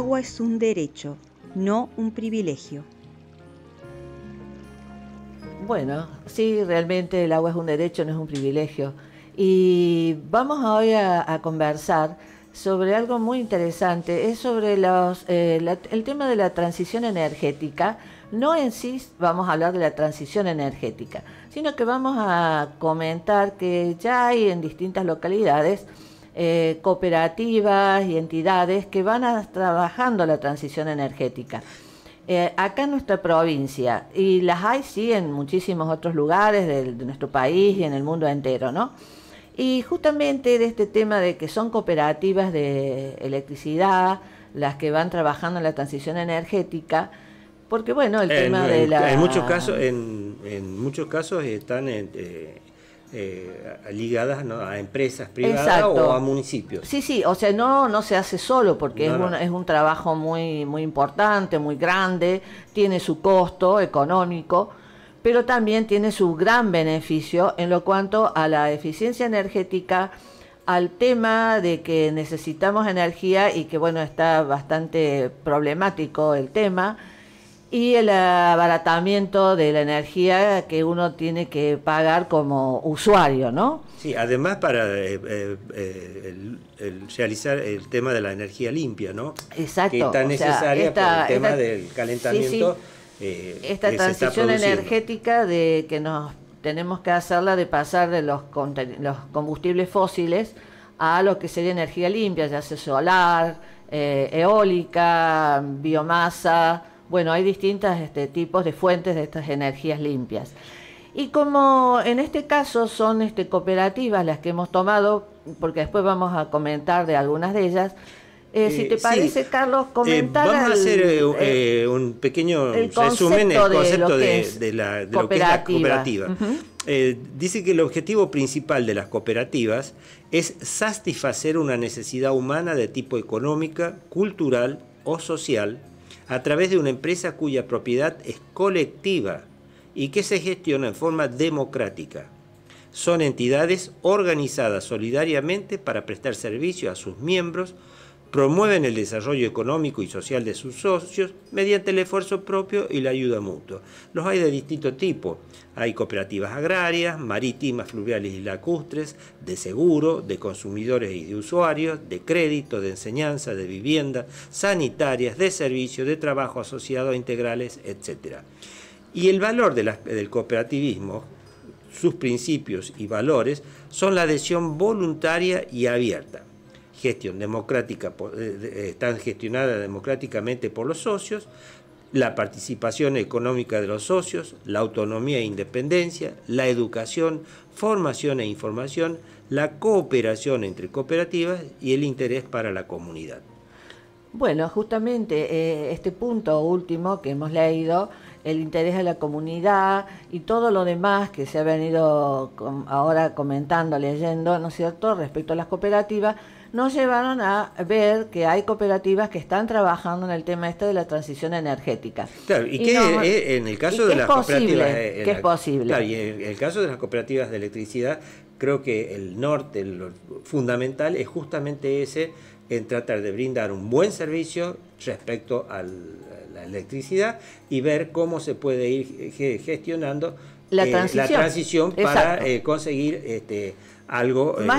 agua es un derecho, no un privilegio. Bueno, sí, realmente el agua es un derecho, no es un privilegio. Y vamos hoy a, conversar sobre algo muy interesante, es sobre los, eh, el tema de la transición energética. No en sí vamos a hablar de la transición energética, sino que vamos a comentar que ya hay en distintas localidades eh, cooperativas y entidades que van trabajando la transición energética. Eh, acá en nuestra provincia, y las hay sí en muchísimos otros lugares de, nuestro país y en el mundo entero, ¿no? Y justamente de este tema de que son cooperativas de electricidad las que van trabajando la transición energética, porque bueno, el tema de la... En muchos casos, en muchos casos están en, eh, eh, ligadas a empresas privadas o a municipios. Sí, sí, o sea, no, no se hace solo porque es, un, es un trabajo muy, muy importante, muy grande, tiene su costo económico, pero también tiene su gran beneficio en lo cuanto a la eficiencia energética, al tema de que necesitamos energía y que bueno, está bastante problemático el tema y el abaratamiento de la energía que uno tiene que pagar como usuario, ¿no? Sí, además para eh, eh, eh, realizar el tema de la energía limpia, ¿no? Exacto. Que necesaria esta, por el tema del calentamiento. Sí, sí. esta transición energética de que nos tenemos que hacerla de pasar de los, los combustibles fósiles a lo que sería energía limpia, ya sea solar, eólica, biomasa, bueno, hay distintos este, tipos de fuentes de estas energías limpias. Y como en este caso son este, cooperativas las que hemos tomado, porque después vamos a comentar de algunas de ellas, eh, si te eh, parece, Carlos, eh, comentar. vamos a hacer un pequeño resumen el concepto de, la, lo que es la cooperativa. dice que el objetivo principal de las cooperativas es satisfacer una necesidad humana de tipo económica, cultural o social a través de una empresa cuya propiedad es colectiva y que se gestiona en forma democrática. Son entidades organizadas solidariamente para prestar servicio a sus miembros promueven el desarrollo económico y social de sus socios mediante el esfuerzo propio y la ayuda mutua. Los hay de distinto tipo. Hay cooperativas agrarias, marítimas, fluviales y lacustres, de seguro, de consumidores y de usuarios, de crédito, de enseñanza, de vivienda, sanitarias, de servicio, de trabajo asociado a integrales, etc. Y el valor del cooperativismo, sus principios y valores, son la adhesión voluntaria y abierta gestión democrática, eh, eh, están gestionadas democráticamente por los socios, la participación económica de los socios, la autonomía e independencia, la educación, formación e información, la cooperación entre cooperativas y el interés para la comunidad. Bueno, justamente eh, este punto último que hemos leído el interés de la comunidad y todo lo demás que se ha venido ahora comentando, leyendo, ¿no es cierto?, respecto a las cooperativas, nos llevaron a ver que hay cooperativas que están trabajando en el tema este de la transición energética. Claro, y, que eh, en el caso de las cooperativas... que es posible. y en el caso de las cooperativas de electricidad, creo que el norte, fundamental, es justamente ese en tratar de brindar un buen servicio respecto al, electricidad y ver cómo se puede ir gestionando la eh, transición, para eh, conseguir este, algo eh, más,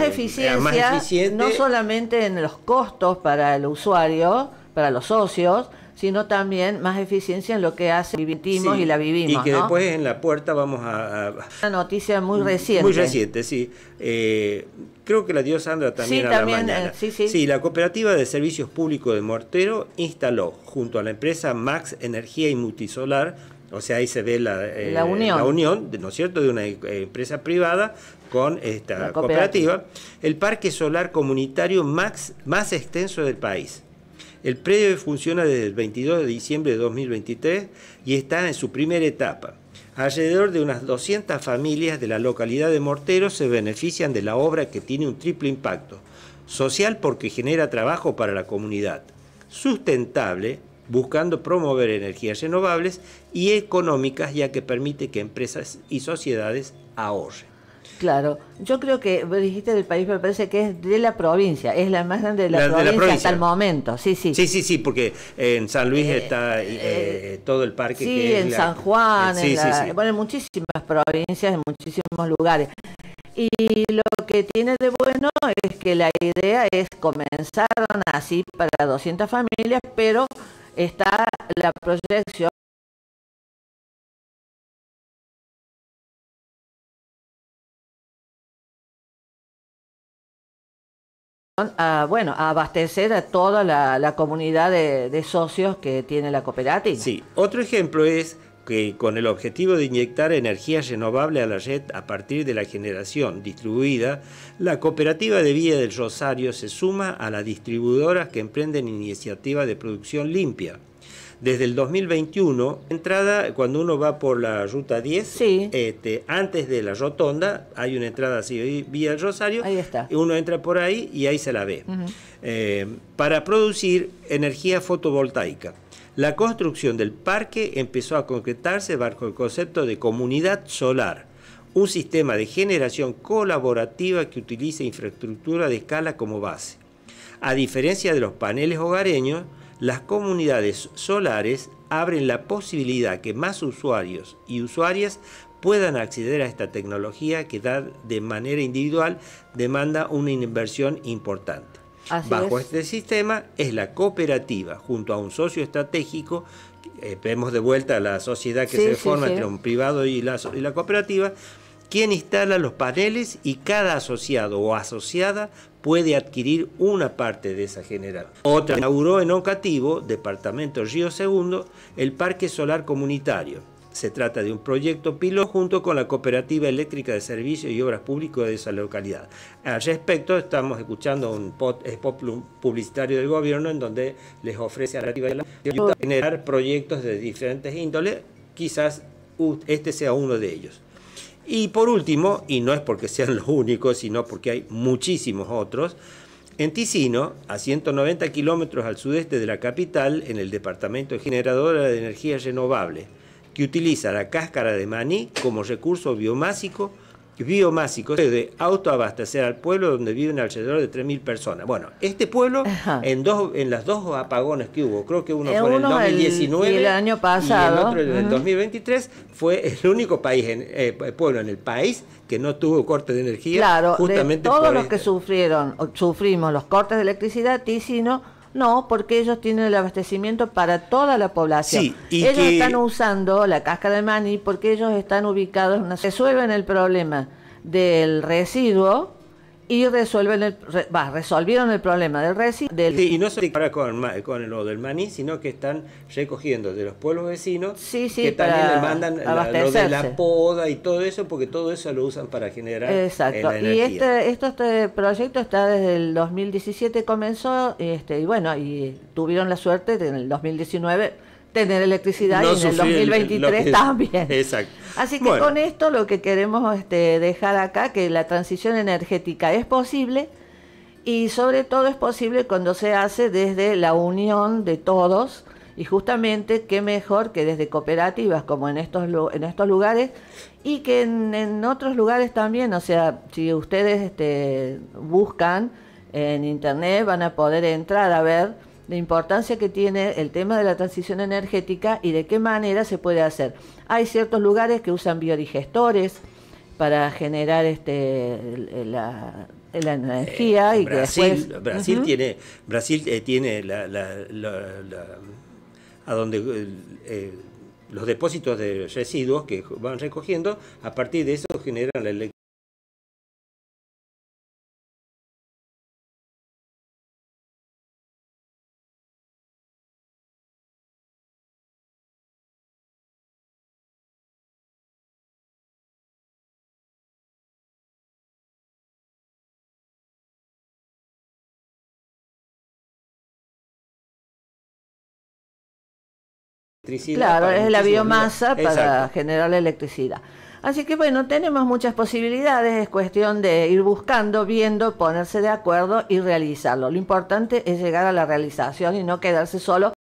más eficiente. No solamente en los costos para el usuario, para los socios, sino también más eficiencia en lo que hace vivimos y la vivimos. Y que después en la puerta vamos a, Una noticia muy mm, reciente. Muy reciente, sí. Eh, creo que la dio Sandra también sí, a la mañana. Eh, sí, la Cooperativa de Servicios Públicos de Mortero instaló junto a la empresa Max Energía y Multisolar o sea, ahí se ve la, eh, unión. ¿no es cierto?, de una empresa privada con esta cooperativa. el parque solar comunitario Max más extenso del país. El predio funciona desde el 22 de diciembre de 2023 y está en su primera etapa. Alrededor de unas 200 familias de la localidad de Mortero se benefician de la obra que tiene un triple impacto. Social porque genera trabajo para la comunidad. Sustentable, buscando promover energías renovables y económicas ya que permite que empresas y sociedades ahorren. Claro, yo creo que dijiste del país, me parece que es de la provincia, es la más grande de la, provincia, hasta el momento, sí, sí. Sí, sí, sí, porque en San Luis eh, está eh, eh, todo el parque. Sí, que en San Juan, en, muchísimas provincias, en muchísimos lugares. Y lo que tiene de bueno es que la idea es comenzar así para 200 familias, pero está la proyección a, bueno, abastecer a toda la, comunidad de, socios que tiene la cooperativa. Sí, otro ejemplo es que con el objetivo de inyectar energía renovable a la red a partir de la generación distribuida, la cooperativa de Vía del Rosario se suma a las distribuidoras que emprenden iniciativas de producción limpia desde el 2021, entrada, cuando uno va por la ruta 10, este, antes de la rotonda, hay una entrada así, vía el Rosario, uno entra por ahí y ahí se la ve, eh, para producir energía fotovoltaica. La construcción del parque empezó a concretarse bajo el concepto de comunidad solar un sistema de generación colaborativa que utiliza infraestructura de escala como base. A diferencia de los paneles hogareños, las comunidades solares abren la posibilidad que más usuarios y usuarias puedan acceder a esta tecnología que dar de manera individual demanda una inversión importante. Bajo este sistema es la cooperativa junto a un socio estratégico, eh, vemos de vuelta la sociedad que se forma entre un privado y la cooperativa, quien instala los paneles y cada asociado o asociada puede adquirir una parte de esa general. Otra inauguró en Ocativo, departamento Río Segundo, el Parque Solar Comunitario. Se trata de un proyecto piloto junto con la Cooperativa Eléctrica de Servicios y Obras Públicas de esa localidad. Al respecto, estamos escuchando un spot publicitario del gobierno en donde les ofrece a la oh. generar proyectos de diferentes índoles, quizás este sea uno de ellos. Y por último, y no es porque sean los únicos, sino porque hay muchísimos otros, en Ticino, a 190 kilómetros al sudeste de la capital, en el departamento de generadora de energía renovable, que utiliza la cáscara de maní como recurso biomásico biomásicos de autoabastecer al pueblo donde viven alrededor de 3.000 personas. Bueno, este pueblo, en dos en las dos apagones que hubo, creo que uno eh, fue en el 2019 el, el año pasado. y el otro en el 2023, fue el único país en, eh, pueblo en el país que no tuvo corte de energía. Claro, justamente todos los que este. sufrieron, sufrimos los cortes de electricidad, y sino... No, porque ellos tienen el abastecimiento para toda la población. y ellos están usando la casca de maní porque ellos están ubicados, en una... resuelven el problema del residuo y resuelven el, resolvieron el problema del resi Del... y no solo para con, con lo del maní, sino que están recogiendo de los pueblos vecinos que también le mandan la, lo de la poda y todo eso, porque todo eso lo usan para generar Exacto. Eh, y este, este proyecto está desde el 2017 comenzó, este, y bueno, y tuvieron la suerte en el 2019 tener electricidad en el 2023 también. Así que con esto lo que queremos este, dejar acá, que la transición energética es posible y sobre todo es posible cuando se hace desde la unión de todos y justamente qué mejor que desde cooperativas como en estos, en estos lugares y que en, otros lugares también, o sea, si ustedes este, buscan en internet van a poder entrar a ver la importancia que tiene el tema de la transición energética y de qué manera se puede hacer. Hay ciertos lugares que usan biodigestores para generar este la, energía eh, y Brasil Brasil tiene Brasil eh, tiene a donde eh, los depósitos de residuos que van recogiendo a partir de eso generan la electricidad Claro, es la biomasa para generar la electricidad. Así que bueno, tenemos muchas posibilidades, es cuestión de ir buscando, viendo, ponerse de acuerdo y realizarlo. Lo importante es llegar a la realización y no quedarse solo